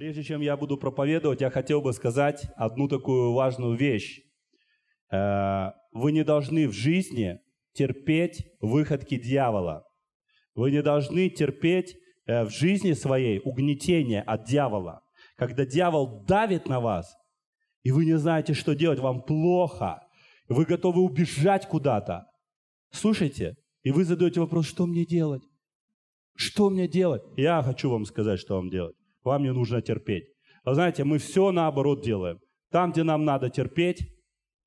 Прежде чем я буду проповедовать, я хотел бы сказать одну такую важную вещь. Э, вы не должны в жизни терпеть выходки дьявола. Вы не должны терпеть э, в жизни своей угнетение от дьявола. Когда дьявол давит на вас, и вы не знаете, что делать, вам плохо, вы готовы убежать куда-то. Слушайте, и вы задаете вопрос, что мне делать? Что мне делать? Я хочу вам сказать, что вам делать вам не нужно терпеть. Вы а знаете, мы все наоборот делаем. Там, где нам надо терпеть,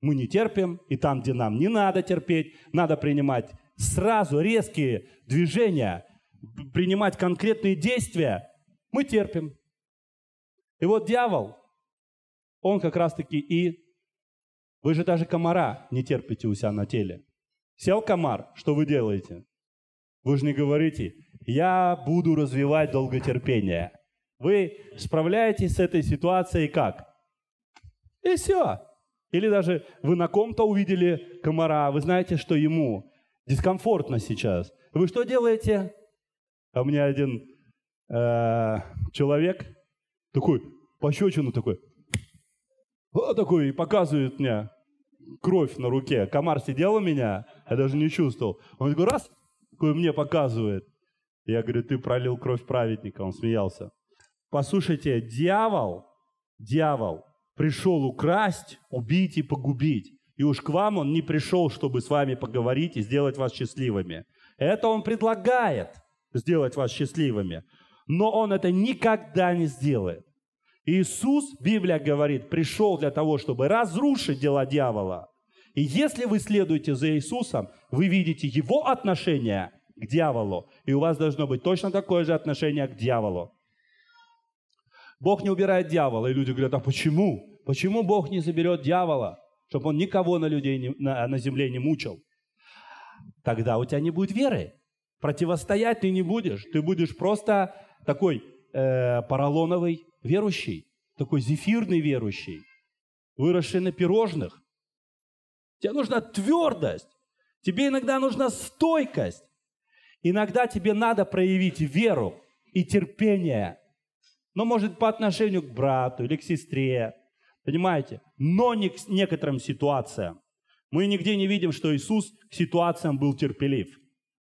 мы не терпим, и там, где нам не надо терпеть, надо принимать сразу резкие движения, принимать конкретные действия, мы терпим. И вот дьявол, он как раз-таки и... Вы же даже комара не терпите у себя на теле. Сел комар, что вы делаете? Вы же не говорите, я буду развивать долготерпение. Вы справляетесь с этой ситуацией как? И все. Или даже вы на ком-то увидели комара, вы знаете, что ему дискомфортно сейчас. Вы что делаете? А мне один э, человек такой, пощечину такой, вот а, такой, и показывает мне кровь на руке. Комар сидел у меня, я даже не чувствовал. Он такой, раз, такой мне показывает. Я говорю, ты пролил кровь праведника. Он смеялся. Послушайте, дьявол, дьявол пришел украсть, убить и погубить. И уж к вам он не пришел, чтобы с вами поговорить и сделать вас счастливыми. Это он предлагает сделать вас счастливыми. Но он это никогда не сделает. Иисус, Библия говорит, пришел для того, чтобы разрушить дела дьявола. И если вы следуете за Иисусом, вы видите его отношение к дьяволу, и у вас должно быть точно такое же отношение к дьяволу. Бог не убирает дьявола. И люди говорят, а почему? Почему Бог не заберет дьявола, чтобы он никого на, людей не, на, на земле не мучил? Тогда у тебя не будет веры. Противостоять ты не будешь. Ты будешь просто такой э, поролоновый верующий, такой зефирный верующий, выросший на пирожных. Тебе нужна твердость. Тебе иногда нужна стойкость. Иногда тебе надо проявить веру и терпение – но может по отношению к брату или к сестре. Понимаете? Но не к некоторым ситуациям. Мы нигде не видим, что Иисус к ситуациям был терпелив.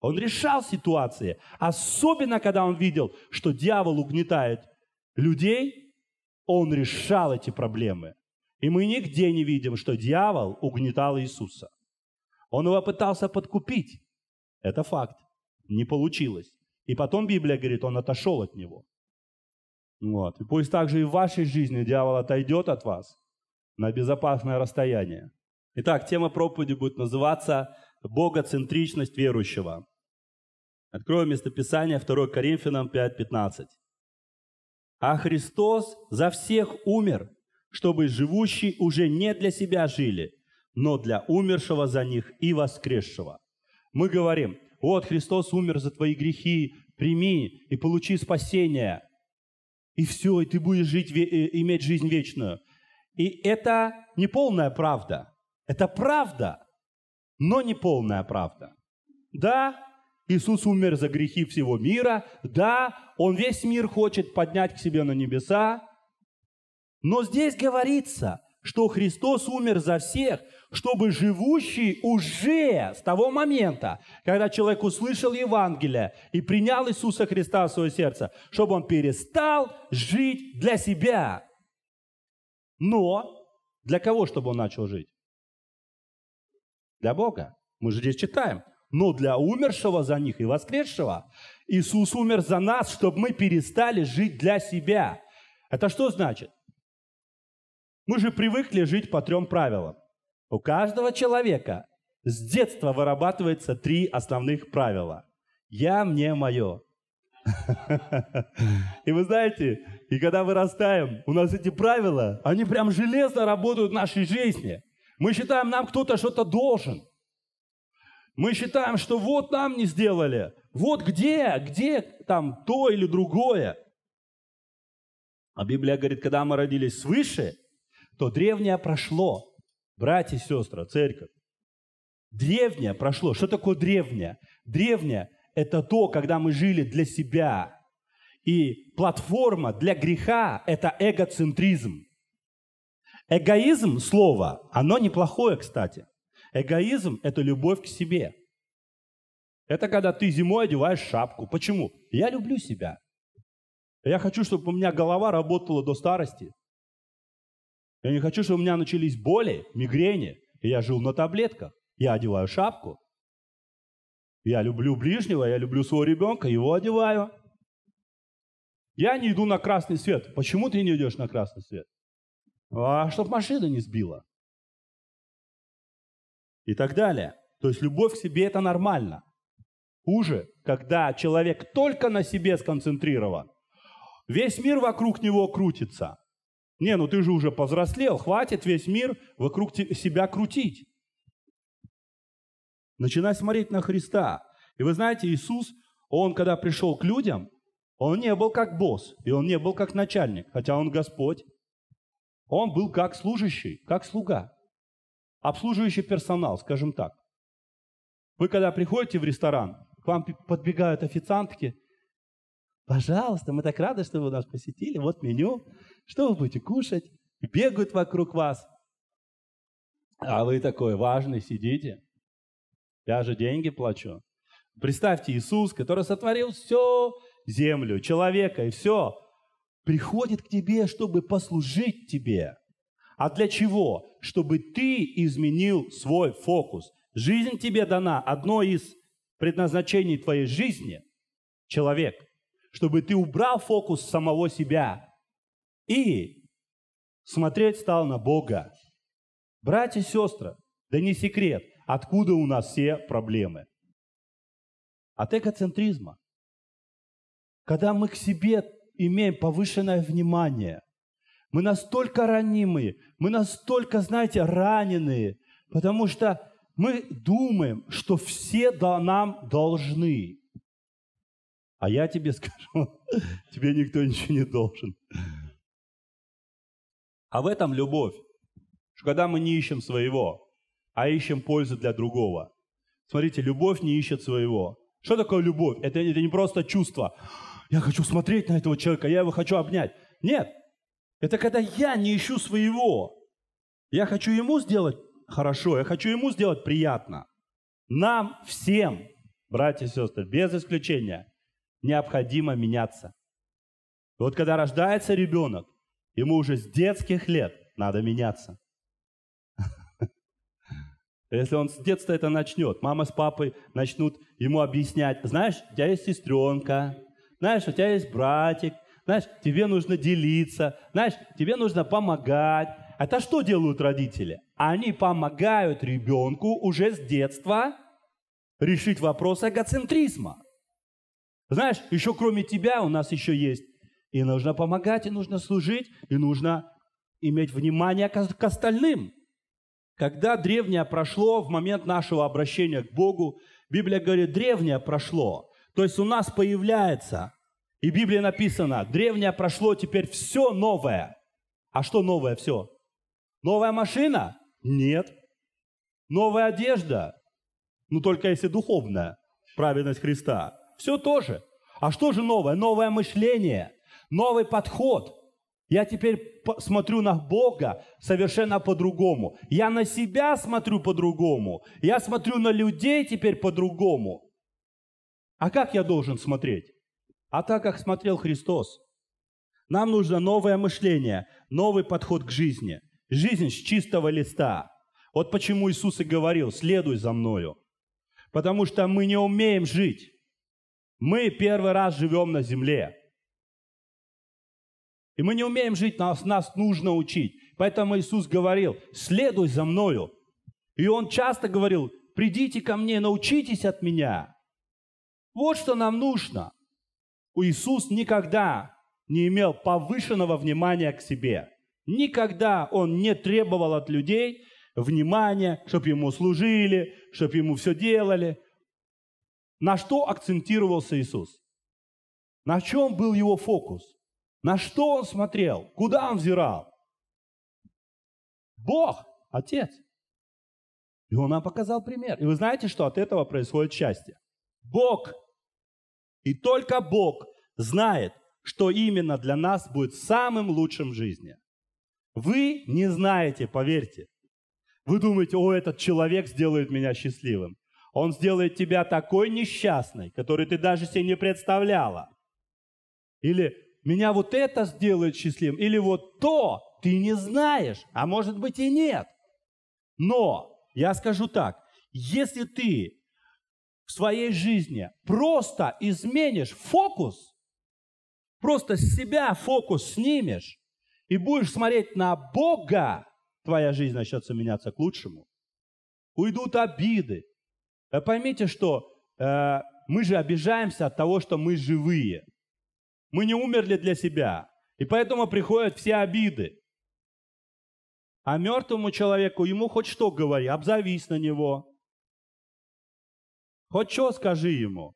Он решал ситуации, особенно когда он видел, что дьявол угнетает людей, он решал эти проблемы. И мы нигде не видим, что дьявол угнетал Иисуса. Он его пытался подкупить. Это факт. Не получилось. И потом Библия говорит, он отошел от него. Вот. И пусть также и в вашей жизни дьявол отойдет от вас на безопасное расстояние. Итак, тема проповеди будет называться «Богоцентричность верующего». Откроем местописание 2 Коринфянам 5.15. «А Христос за всех умер, чтобы живущие уже не для себя жили, но для умершего за них и воскресшего». Мы говорим, вот Христос умер за твои грехи, прими и получи спасение – и все, и ты будешь жить, э, иметь жизнь вечную. И это не полная правда. Это правда, но не полная правда. Да, Иисус умер за грехи всего мира. Да, Он весь мир хочет поднять к себе на небеса. Но здесь говорится, что Христос умер за всех, чтобы живущий уже с того момента, когда человек услышал Евангелие и принял Иисуса Христа в свое сердце, чтобы он перестал жить для себя. Но для кого, чтобы он начал жить? Для Бога. Мы же здесь читаем. Но для умершего за них и воскресшего Иисус умер за нас, чтобы мы перестали жить для себя. Это что значит? Мы же привыкли жить по трем правилам. У каждого человека с детства вырабатывается три основных правила. Я, мне, мое. И вы знаете, и когда вырастаем, у нас эти правила, они прям железно работают в нашей жизни. Мы считаем, нам кто-то что-то должен. Мы считаем, что вот нам не сделали, вот где, где там то или другое. А Библия говорит, когда мы родились свыше, то древнее прошло. Братья и сестры, церковь. Древнее прошло. Что такое древнее? Древнее – это то, когда мы жили для себя. И платформа для греха – это эгоцентризм. Эгоизм – слово, оно неплохое, кстати. Эгоизм – это любовь к себе. Это когда ты зимой одеваешь шапку. Почему? Я люблю себя. Я хочу, чтобы у меня голова работала до старости. Я не хочу, чтобы у меня начались боли, мигрени, и я жил на таблетках. Я одеваю шапку. Я люблю ближнего, я люблю своего ребенка, его одеваю. Я не иду на красный свет. Почему ты не идешь на красный свет? А чтоб машина не сбила. И так далее. То есть любовь к себе – это нормально. Хуже, когда человек только на себе сконцентрирован. Весь мир вокруг него крутится. Не, ну ты же уже повзрослел, хватит весь мир вокруг себя крутить. Начинай смотреть на Христа. И вы знаете, Иисус, Он, когда пришел к людям, Он не был как босс, и Он не был как начальник, хотя Он Господь. Он был как служащий, как слуга. Обслуживающий персонал, скажем так. Вы когда приходите в ресторан, к вам подбегают официантки Пожалуйста, мы так рады, что вы нас посетили. Вот меню. Что вы будете кушать? Бегают вокруг вас. А вы такой важный сидите. Я же деньги плачу. Представьте, Иисус, который сотворил все, землю, человека и все, приходит к тебе, чтобы послужить тебе. А для чего? Чтобы ты изменил свой фокус. Жизнь тебе дана. Одно из предназначений твоей жизни – человек – чтобы ты убрал фокус самого себя и смотреть стал на Бога. Братья и сестры, да не секрет, откуда у нас все проблемы. От экоцентризма. Когда мы к себе имеем повышенное внимание, мы настолько ранимые, мы настолько, знаете, раненые, потому что мы думаем, что все нам должны. А я тебе скажу, тебе никто ничего не должен. А в этом любовь. Что когда мы не ищем своего, а ищем пользы для другого. Смотрите, любовь не ищет своего. Что такое любовь? Это, это не просто чувство. Я хочу смотреть на этого человека, я его хочу обнять. Нет, это когда я не ищу своего. Я хочу ему сделать хорошо, я хочу ему сделать приятно. Нам всем, братья и сестры, без исключения – необходимо меняться. И вот когда рождается ребенок, ему уже с детских лет надо меняться. Если он с детства это начнет, мама с папой начнут ему объяснять, знаешь, у тебя есть сестренка, знаешь, у тебя есть братик, знаешь, тебе нужно делиться, знаешь, тебе нужно помогать. А это что делают родители? Они помогают ребенку уже с детства решить вопрос эгоцентризма. Знаешь, еще кроме тебя у нас еще есть. И нужно помогать, и нужно служить, и нужно иметь внимание к остальным. Когда древнее прошло, в момент нашего обращения к Богу, Библия говорит, древнее прошло. То есть у нас появляется, и в Библии написано, древнее прошло, теперь все новое. А что новое все? Новая машина? Нет. Новая одежда? Ну, только если духовная праведность Христа. Все то же. А что же новое? Новое мышление, новый подход. Я теперь смотрю на Бога совершенно по-другому. Я на себя смотрю по-другому. Я смотрю на людей теперь по-другому. А как я должен смотреть? А так, как смотрел Христос. Нам нужно новое мышление, новый подход к жизни. Жизнь с чистого листа. Вот почему Иисус и говорил, следуй за мною. Потому что мы не умеем жить. Мы первый раз живем на земле. И мы не умеем жить, нас, нас нужно учить. Поэтому Иисус говорил, следуй за мною. И Он часто говорил, придите ко мне, научитесь от меня. Вот что нам нужно. У Иисус никогда не имел повышенного внимания к себе. Никогда Он не требовал от людей внимания, чтобы Ему служили, чтобы Ему все делали. На что акцентировался Иисус? На чем был его фокус? На что он смотрел? Куда он взирал? Бог, Отец. И он нам показал пример. И вы знаете, что от этого происходит счастье. Бог. И только Бог знает, что именно для нас будет самым лучшим в жизни. Вы не знаете, поверьте. Вы думаете, о, этот человек сделает меня счастливым. Он сделает тебя такой несчастной, которую ты даже себе не представляла. Или меня вот это сделает счастливым, или вот то ты не знаешь, а может быть и нет. Но я скажу так, если ты в своей жизни просто изменишь фокус, просто с себя фокус снимешь и будешь смотреть на Бога, твоя жизнь начнется меняться к лучшему. Уйдут обиды, Э, поймите, что э, мы же обижаемся от того, что мы живые. Мы не умерли для себя. И поэтому приходят все обиды. А мертвому человеку ему хоть что говори, обзавись на него. Хоть что скажи ему.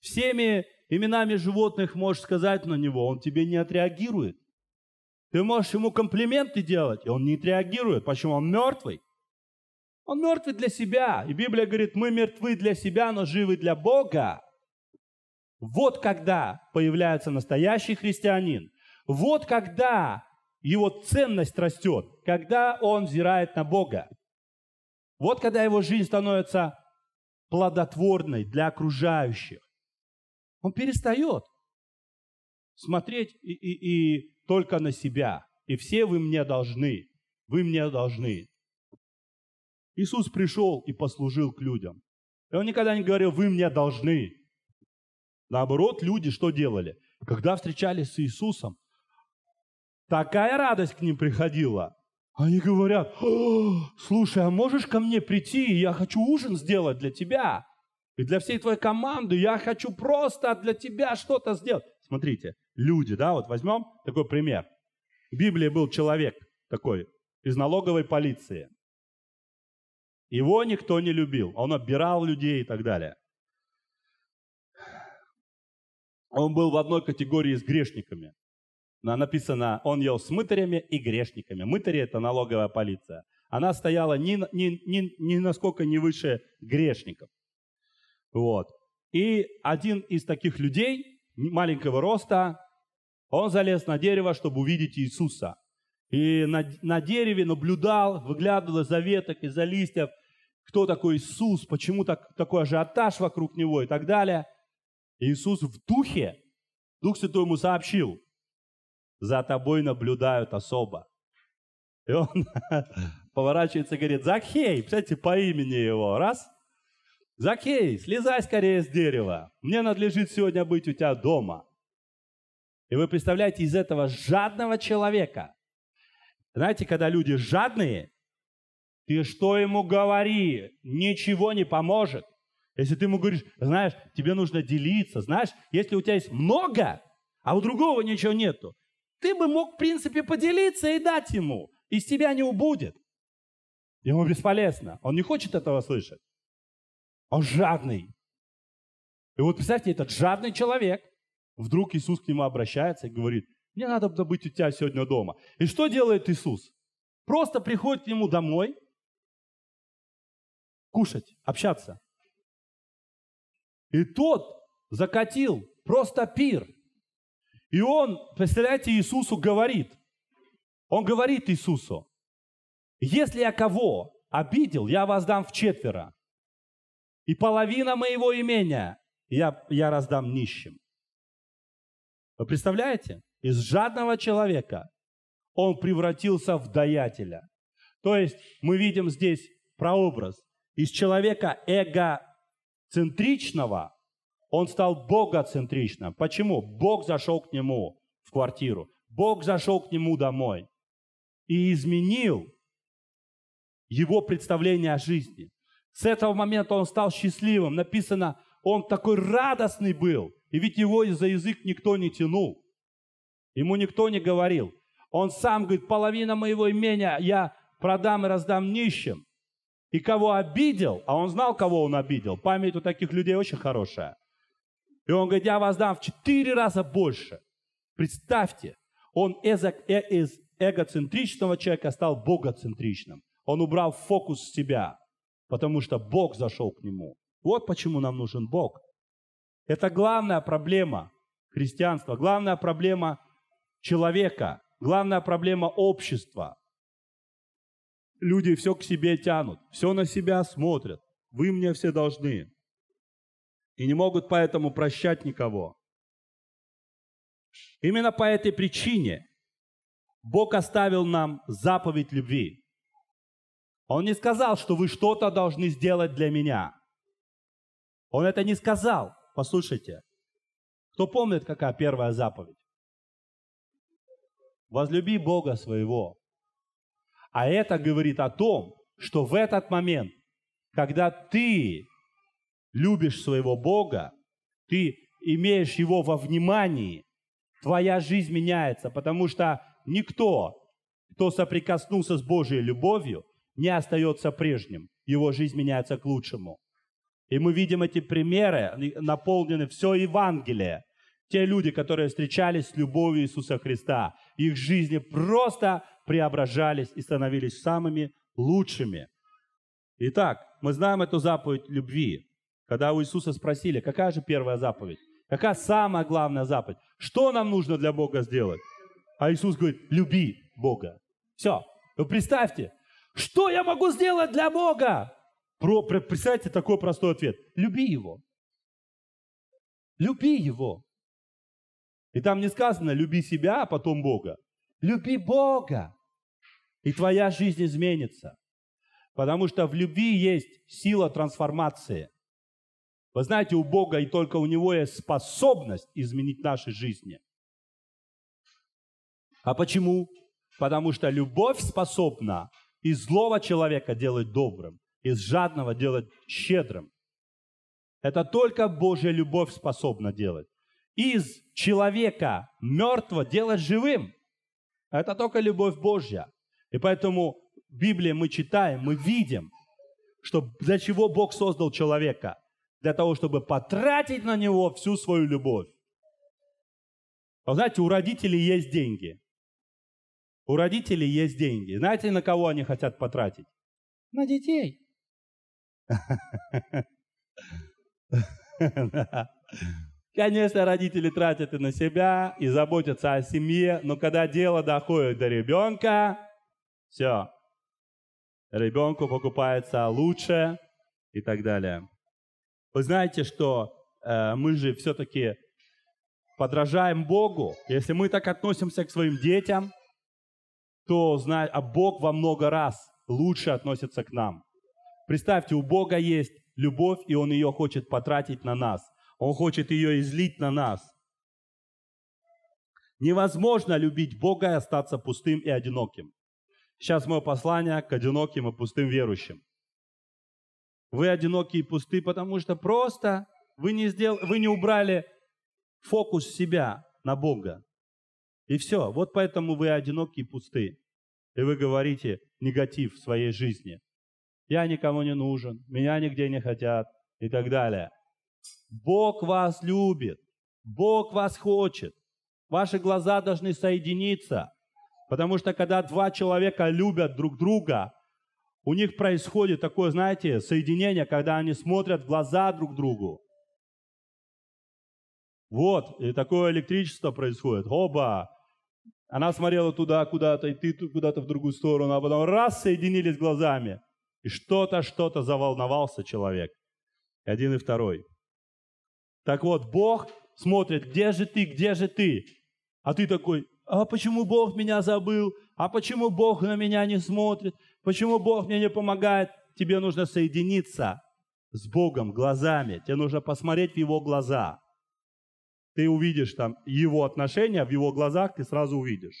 Всеми именами животных можешь сказать на него, он тебе не отреагирует. Ты можешь ему комплименты делать, и он не отреагирует. Почему? Он мертвый. Он мертвый для себя. И Библия говорит, мы мертвы для себя, но живы для Бога. Вот когда появляется настоящий христианин. Вот когда его ценность растет, когда он взирает на Бога. Вот когда его жизнь становится плодотворной для окружающих. Он перестает смотреть и, и, и только на себя. И все вы мне должны. Вы мне должны. Иисус пришел и послужил к людям. И он никогда не говорил, вы мне должны. Наоборот, люди что делали? Когда встречались с Иисусом, такая радость к ним приходила. Они говорят, слушай, а можешь ко мне прийти? Я хочу ужин сделать для тебя. И для всей твоей команды я хочу просто для тебя что-то сделать. Смотрите, люди, да, вот возьмем такой пример. В Библии был человек такой из налоговой полиции – его никто не любил. А он обирал людей и так далее. Он был в одной категории с грешниками. Написано, он ел с мытарями и грешниками. Мытари – это налоговая полиция. Она стояла ни, ни, ни, ни насколько не выше грешников. Вот. И один из таких людей, маленького роста, он залез на дерево, чтобы увидеть Иисуса. И на, на дереве наблюдал, выглядывал из за веток, из-за листьев – кто такой Иисус, почему так, такой ажиотаж вокруг него и так далее. Иисус в духе, Дух Святой ему сообщил, за тобой наблюдают особо. И он поворачивается и говорит, Закхей, представляете, по имени его, раз. Закхей, слезай скорее с дерева, мне надлежит сегодня быть у тебя дома. И вы представляете, из этого жадного человека, знаете, когда люди жадные, ты что ему говори, ничего не поможет. Если ты ему говоришь, знаешь, тебе нужно делиться, знаешь, если у тебя есть много, а у другого ничего нету, ты бы мог, в принципе, поделиться и дать ему. Из тебя не убудет. Ему бесполезно. Он не хочет этого слышать. Он жадный. И вот представьте, этот жадный человек, вдруг Иисус к нему обращается и говорит, мне надо быть у тебя сегодня дома. И что делает Иисус? Просто приходит к нему домой, кушать, общаться. И тот закатил просто пир. И он, представляете, Иисусу говорит, он говорит Иисусу, если я кого обидел, я вас дам в четверо, и половина моего имения я, я раздам нищим. Вы представляете? Из жадного человека он превратился в даятеля. То есть мы видим здесь прообраз. Из человека эгоцентричного он стал богоцентричным. Почему? Бог зашел к нему в квартиру. Бог зашел к нему домой и изменил его представление о жизни. С этого момента он стал счастливым. Написано, он такой радостный был. И ведь его за язык никто не тянул. Ему никто не говорил. Он сам говорит, половина моего имения я продам и раздам нищим. И кого обидел, а он знал, кого он обидел, память у таких людей очень хорошая. И он говорит, я вас дам в четыре раза больше. Представьте, он из, э, из эгоцентричного человека стал богоцентричным. Он убрал фокус с себя, потому что Бог зашел к нему. Вот почему нам нужен Бог. Это главная проблема христианства, главная проблема человека, главная проблема общества – люди все к себе тянут, все на себя смотрят. Вы мне все должны. И не могут поэтому прощать никого. Именно по этой причине Бог оставил нам заповедь любви. Он не сказал, что вы что-то должны сделать для меня. Он это не сказал. Послушайте, кто помнит, какая первая заповедь? Возлюби Бога своего а это говорит о том, что в этот момент, когда ты любишь своего Бога, ты имеешь его во внимании, твоя жизнь меняется, потому что никто, кто соприкоснулся с Божьей любовью, не остается прежним. Его жизнь меняется к лучшему. И мы видим эти примеры, наполнены все Евангелие. Те люди, которые встречались с любовью Иисуса Христа, их жизни просто преображались и становились самыми лучшими. Итак, мы знаем эту заповедь любви. Когда у Иисуса спросили, какая же первая заповедь? Какая самая главная заповедь? Что нам нужно для Бога сделать? А Иисус говорит, люби Бога. Все. Вы представьте, что я могу сделать для Бога? представьте такой простой ответ. Люби Его. Люби Его. И там не сказано, люби себя, а потом Бога. Люби Бога, и твоя жизнь изменится. Потому что в любви есть сила трансформации. Вы знаете, у Бога и только у Него есть способность изменить наши жизни. А почему? Потому что любовь способна из злого человека делать добрым, из жадного делать щедрым. Это только Божья любовь способна делать. Из человека мертвого делать живым – а это только любовь Божья. И поэтому в Библии мы читаем, мы видим, что для чего Бог создал человека. Для того, чтобы потратить на него всю свою любовь. Вы знаете, у родителей есть деньги. У родителей есть деньги. Знаете, на кого они хотят потратить? На детей. Конечно, родители тратят и на себя, и заботятся о семье, но когда дело доходит до ребенка, все. Ребенку покупается лучше и так далее. Вы знаете, что э, мы же все-таки подражаем Богу. Если мы так относимся к своим детям, то знай, а Бог во много раз лучше относится к нам. Представьте, у Бога есть любовь, и Он ее хочет потратить на нас. Он хочет ее излить на нас. Невозможно любить Бога и остаться пустым и одиноким. Сейчас мое послание к одиноким и пустым верующим. Вы одиноки и пусты, потому что просто вы не, сдел... вы не убрали фокус себя на Бога. И все. Вот поэтому вы одиноки и пусты. И вы говорите негатив в своей жизни. Я никому не нужен, меня нигде не хотят и так далее – Бог вас любит, Бог вас хочет. Ваши глаза должны соединиться, потому что когда два человека любят друг друга, у них происходит такое, знаете, соединение, когда они смотрят в глаза друг другу. Вот, и такое электричество происходит. Оба! Она смотрела туда куда-то, и ты куда-то в другую сторону, а потом раз, соединились глазами, и что-то, что-то заволновался человек. И один и второй – так вот, Бог смотрит, где же ты, где же ты? А ты такой, а почему Бог меня забыл? А почему Бог на меня не смотрит? Почему Бог мне не помогает? Тебе нужно соединиться с Богом глазами. Тебе нужно посмотреть в Его глаза. Ты увидишь там Его отношения, в Его глазах ты сразу увидишь.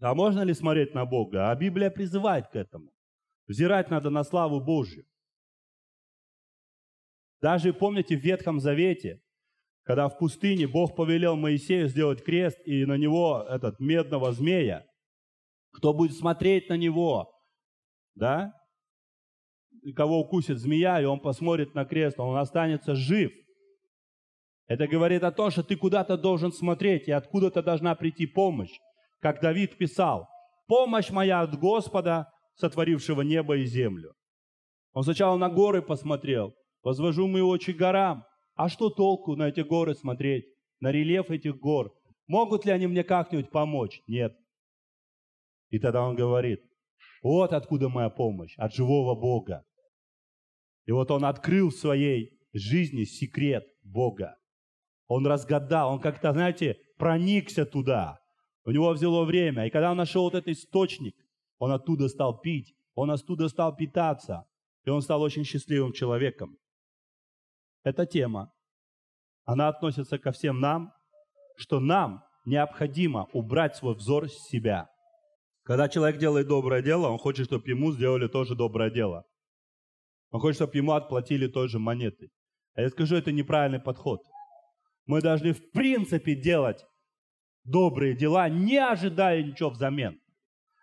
А можно ли смотреть на Бога? А Библия призывает к этому. Взирать надо на славу Божью. Даже помните в Ветхом Завете, когда в пустыне Бог повелел Моисею сделать крест и на него этот медного змея. Кто будет смотреть на него, да? Кого укусит змея, и он посмотрит на крест, а он останется жив. Это говорит о том, что ты куда-то должен смотреть, и откуда-то должна прийти помощь. Как Давид писал, «Помощь моя от Господа, сотворившего небо и землю». Он сначала на горы посмотрел, Возвожу мы очи горам. А что толку на эти горы смотреть, на рельеф этих гор? Могут ли они мне как-нибудь помочь? Нет. И тогда он говорит, вот откуда моя помощь, от живого Бога. И вот он открыл в своей жизни секрет Бога. Он разгадал, он как-то, знаете, проникся туда. У него взяло время. И когда он нашел вот этот источник, он оттуда стал пить, он оттуда стал питаться. И он стал очень счастливым человеком эта тема, она относится ко всем нам, что нам необходимо убрать свой взор с себя. Когда человек делает доброе дело, он хочет, чтобы ему сделали тоже доброе дело. Он хочет, чтобы ему отплатили той же монетой. А я скажу, это неправильный подход. Мы должны в принципе делать добрые дела, не ожидая ничего взамен.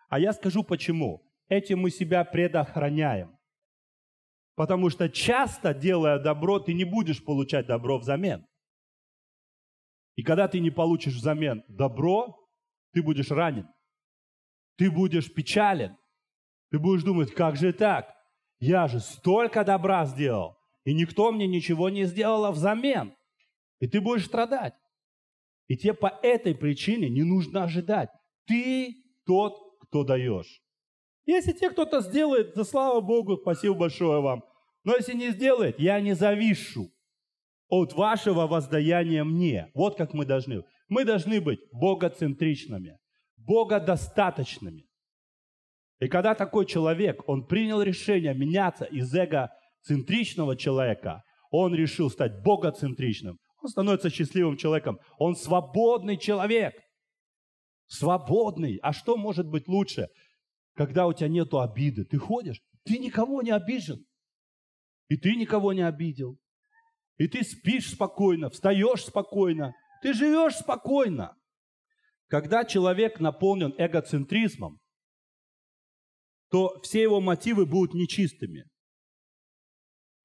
А я скажу почему. Этим мы себя предохраняем. Потому что часто, делая добро, ты не будешь получать добро взамен. И когда ты не получишь взамен добро, ты будешь ранен. Ты будешь печален. Ты будешь думать, как же так? Я же столько добра сделал, и никто мне ничего не сделал взамен. И ты будешь страдать. И тебе по этой причине не нужно ожидать. Ты тот, кто даешь. Если те кто-то сделает, то слава Богу, спасибо большое вам. Но если не сделает, я не завишу от вашего воздаяния мне. Вот как мы должны. Мы должны быть богоцентричными, богодостаточными. И когда такой человек, он принял решение меняться из эгоцентричного человека, он решил стать богоцентричным. Он становится счастливым человеком. Он свободный человек. Свободный. А что может быть лучше, когда у тебя нет обиды, ты ходишь, ты никого не обижен. И ты никого не обидел. И ты спишь спокойно, встаешь спокойно, ты живешь спокойно. Когда человек наполнен эгоцентризмом, то все его мотивы будут нечистыми.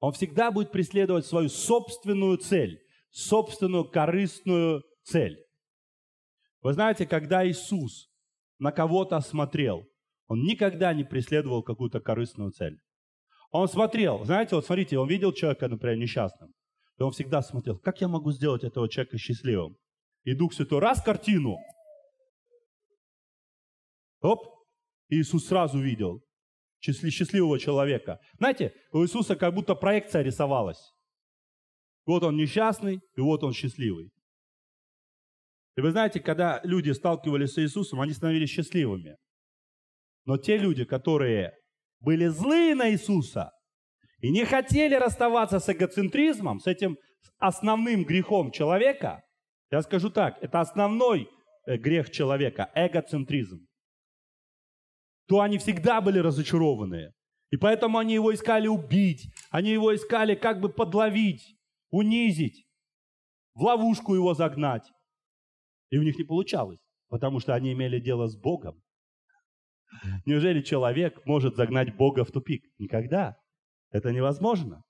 Он всегда будет преследовать свою собственную цель, собственную корыстную цель. Вы знаете, когда Иисус на кого-то смотрел, он никогда не преследовал какую-то корыстную цель. Он смотрел, знаете, вот смотрите, он видел человека, например, несчастным. И он всегда смотрел, как я могу сделать этого человека счастливым. И Дух Святой, раз картину, оп, Иисус сразу видел счастливого человека. Знаете, у Иисуса как будто проекция рисовалась. Вот он несчастный, и вот он счастливый. И вы знаете, когда люди сталкивались с Иисусом, они становились счастливыми. Но те люди, которые были злые на Иисуса и не хотели расставаться с эгоцентризмом, с этим основным грехом человека, я скажу так, это основной э, грех человека, эгоцентризм, то они всегда были разочарованы. И поэтому они его искали убить, они его искали как бы подловить, унизить, в ловушку его загнать. И у них не получалось, потому что они имели дело с Богом, Неужели человек может загнать Бога в тупик? Никогда. Это невозможно.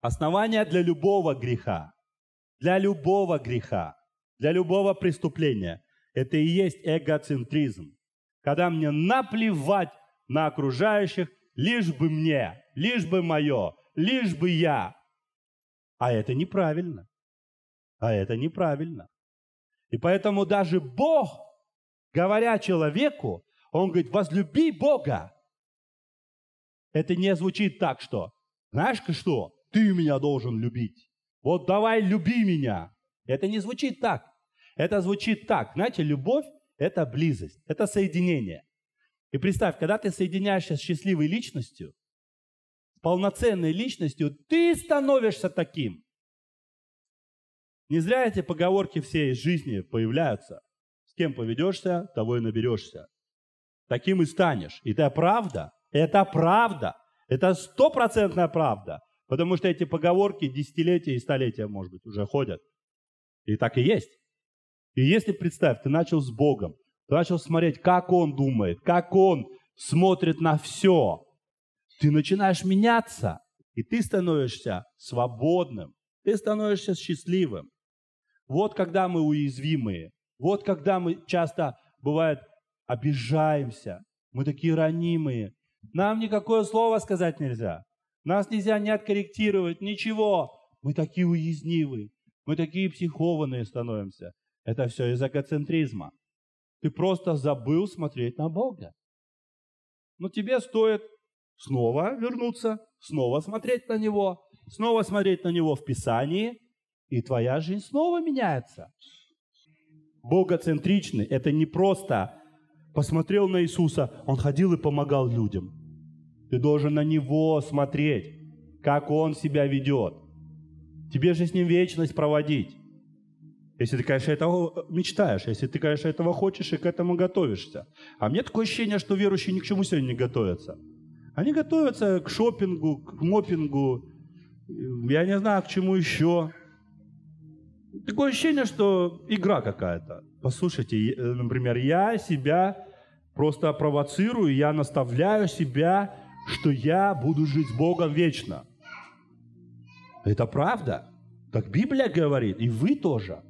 Основание для любого греха, для любого греха, для любого преступления – это и есть эгоцентризм. Когда мне наплевать на окружающих, лишь бы мне, лишь бы мое, лишь бы я. А это неправильно. А это неправильно. И поэтому даже Бог говоря человеку, он говорит, возлюби Бога. Это не звучит так, что, знаешь ка, что, ты меня должен любить. Вот давай люби меня. Это не звучит так. Это звучит так. Знаете, любовь – это близость, это соединение. И представь, когда ты соединяешься с счастливой личностью, с полноценной личностью, ты становишься таким. Не зря эти поговорки все из жизни появляются кем поведешься, того и наберешься. Таким и станешь. И это правда. Это правда. Это стопроцентная правда. Потому что эти поговорки десятилетия и столетия, может быть, уже ходят. И так и есть. И если, представь, ты начал с Богом, ты начал смотреть, как Он думает, как Он смотрит на все, ты начинаешь меняться, и ты становишься свободным, ты становишься счастливым. Вот когда мы уязвимые, вот когда мы часто, бывает, обижаемся, мы такие ранимые, нам никакое слово сказать нельзя, нас нельзя не откорректировать, ничего. Мы такие уязвимые, мы такие психованные становимся. Это все из эгоцентризма. Ты просто забыл смотреть на Бога. Но тебе стоит снова вернуться, снова смотреть на Него, снова смотреть на Него в Писании, и твоя жизнь снова меняется богоцентричный. Это не просто посмотрел на Иисуса, он ходил и помогал людям. Ты должен на него смотреть, как он себя ведет. Тебе же с ним вечность проводить. Если ты, конечно, этого мечтаешь, если ты, конечно, этого хочешь и к этому готовишься. А мне такое ощущение, что верующие ни к чему сегодня не готовятся. Они готовятся к шопингу, к мопингу, я не знаю, к чему еще такое ощущение, что игра какая-то. Послушайте, э, например, я себя просто провоцирую, я наставляю себя, что я буду жить с Богом вечно. Это правда. Так Библия говорит, и вы тоже.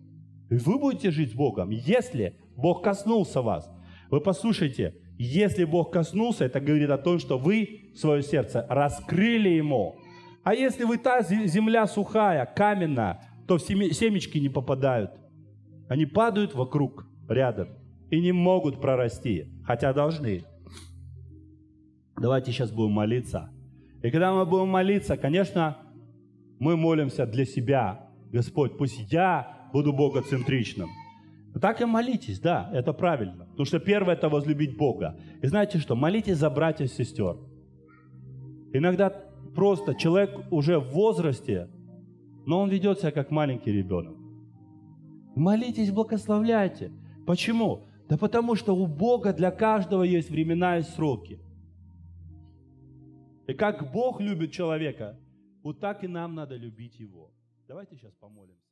И вы будете жить с Богом, если Бог коснулся вас. Вы послушайте, если Бог коснулся, это говорит о том, что вы свое сердце раскрыли Ему. А если вы та земля сухая, каменная, то в семечки не попадают. Они падают вокруг, рядом, и не могут прорасти, хотя должны. Давайте сейчас будем молиться. И когда мы будем молиться, конечно, мы молимся для себя. Господь, пусть я буду богоцентричным. Так и молитесь, да, это правильно. Потому что первое – это возлюбить Бога. И знаете что? Молитесь за братьев и сестер. Иногда просто человек уже в возрасте, но он ведет себя как маленький ребенок. Молитесь, благословляйте. Почему? Да потому что у Бога для каждого есть времена и сроки. И как Бог любит человека, вот так и нам надо любить Его. Давайте сейчас помолимся.